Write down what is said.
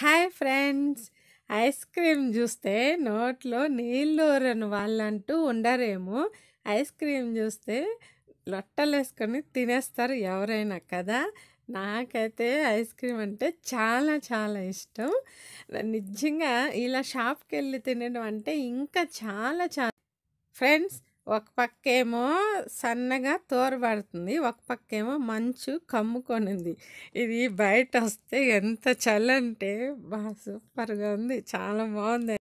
hi friends ice cream చూస్తే నోట్లో నీళ్ళు ఊరని వాళ్ళంటూ ఉండరేమో ఐస్ క్రీమ్ చూస్తే లొట్టలు వేసుకొని తినేస్తారు ఎవరైనా కదా నాకైతే ఐస్ క్రీమ్ అంటే చాలా చాలా ఇష్టం నిజంగా ఇలా షాప్కి వెళ్ళి తినడం అంటే ఇంకా చాలా చాలా ఫ్రెండ్స్ ఒక పక్కేమో సన్నగా తోరబడుతుంది ఒక పక్కేమో మంచు కమ్ముకొనింది ఇది బయట వస్తే ఎంత చల్లంటే బాగా సూపర్గా ఉంది చాలా బాగుంది